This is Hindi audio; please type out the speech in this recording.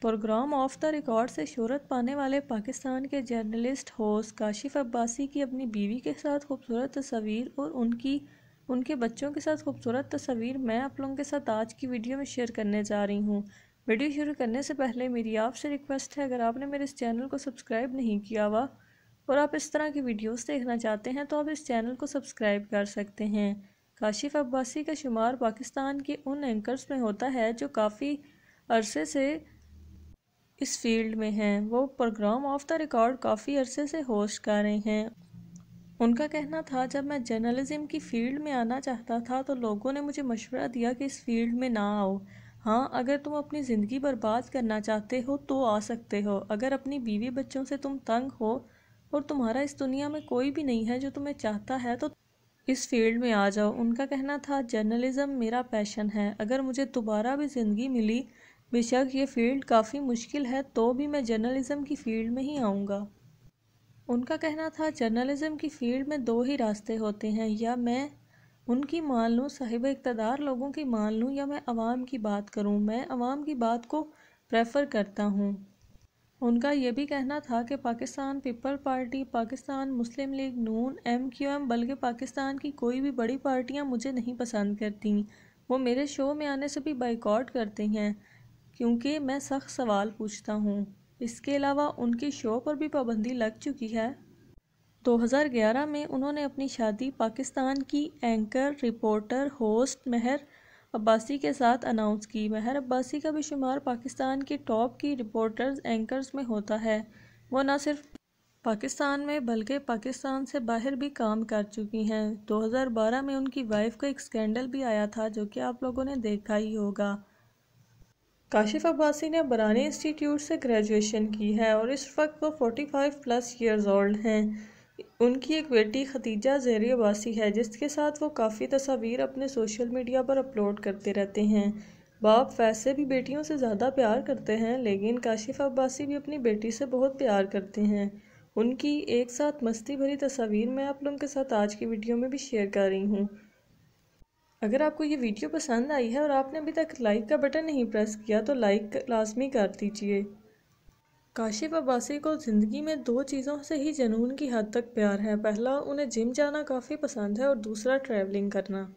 प्रोग्राम ऑफ द रिकॉर्ड से शहरत पाने वाले पाकिस्तान के जर्नलिस्ट होस्ट काशिफ अब्बासी की अपनी बीवी के साथ खूबसूरत तस्वीर और उनकी उनके बच्चों के साथ खूबसूरत तस्वीर मैं आप लोगों के साथ आज की वीडियो में शेयर करने जा रही हूँ वीडियो शुरू करने से पहले मेरी आपसे रिक्वेस्ट है अगर आपने मेरे इस चैनल को सब्सक्राइब नहीं किया हुआ और आप इस तरह की वीडियोस देखना चाहते हैं तो आप इस चैनल को सब्सक्राइब कर सकते हैं काशिफ अब्बासी का शुमार पाकिस्तान के उन एंकर्स में होता है जो काफ़ी अरसे से इस फील्ड में हैं वो प्रोग्राम ऑफ द रिकॉर्ड काफ़ी अरसे से होस्ट कर रहे हैं उनका कहना था जब मैं जर्नलिज़म की फ़ील्ड में आना चाहता था तो लोगों ने मुझे मशवरा दिया कि इस फील्ड में ना आओ हाँ अगर तुम अपनी ज़िंदगी बर्बाद करना चाहते हो तो आ सकते हो अगर अपनी बीवी बच्चों से तुम तंग हो और तुम्हारा इस दुनिया में कोई भी नहीं है जो तुम्हें चाहता है तो इस फील्ड में आ जाओ उनका कहना था जर्नलिज़म मेरा पैशन है अगर मुझे दोबारा भी ज़िंदगी मिली बेशक ये फील्ड काफ़ी मुश्किल है तो भी मैं जर्नलिज़म की फ़ील्ड में ही आऊँगा उनका कहना था जर्नलिज़म की फ़ील्ड में दो ही रास्ते होते हैं या मैं उनकी मान लूँ साहिब इकतदार लोगों की मान लूँ या मैं आवाम की बात करूँ मैं आवाम की बात को प्रेफर करता हूँ उनका यह भी कहना था कि Pakistan people party Pakistan Muslim League Noon M Q M बल्कि पाकिस्तान की कोई भी बड़ी पार्टियाँ मुझे नहीं पसंद करती वो मेरे शो में आने से भी बाइकआउट करती हैं क्योंकि मैं सख्त सवाल पूछता हूँ इसके अलावा उनके शो पर भी पाबंदी लग चुकी है 2011 में उन्होंने अपनी शादी पाकिस्तान की anchor reporter host Mehar Abbasi के साथ अनाउंस की महर अब्बासी का भी शुमार पाकिस्तान के टॉप की रिपोर्टर्स एंकर्स में होता है वो ना सिर्फ पाकिस्तान में बल्कि पाकिस्तान से बाहर भी काम कर चुकी हैं 2012 में उनकी वाइफ का एक स्कैंडल भी आया था जो कि आप लोगों ने देखा ही होगा काशिफ अब्बासी ने बरानी इंस्टीट्यूट से ग्रेजुएशन की है और इस वक्त वो 45 प्लस इयर्स ओल्ड हैं उनकी एक बेटी खदीजा जहरी अब्बासी है जिसके साथ वो काफ़ी तस्वीर अपने सोशल मीडिया पर अपलोड करते रहते हैं बाप वैसे भी बेटियों से ज़्यादा प्यार करते हैं लेकिन काशिफ अब्बासी भी अपनी बेटी से बहुत प्यार करते हैं उनकी एक साथ मस्ती भरी तस्वीर मैं आप लोगों के साथ आज की वीडियो में भी शेयर कर रही हूँ अगर आपको ये वीडियो पसंद आई है और आपने अभी तक लाइक का बटन नहीं प्रेस किया तो लाइक लाजमी कर दीजिए काशिफ अब्बासी को ज़िंदगी में दो चीज़ों से ही जुनून की हद तक प्यार है पहला उन्हें जिम जाना काफ़ी पसंद है और दूसरा ट्रैवलिंग करना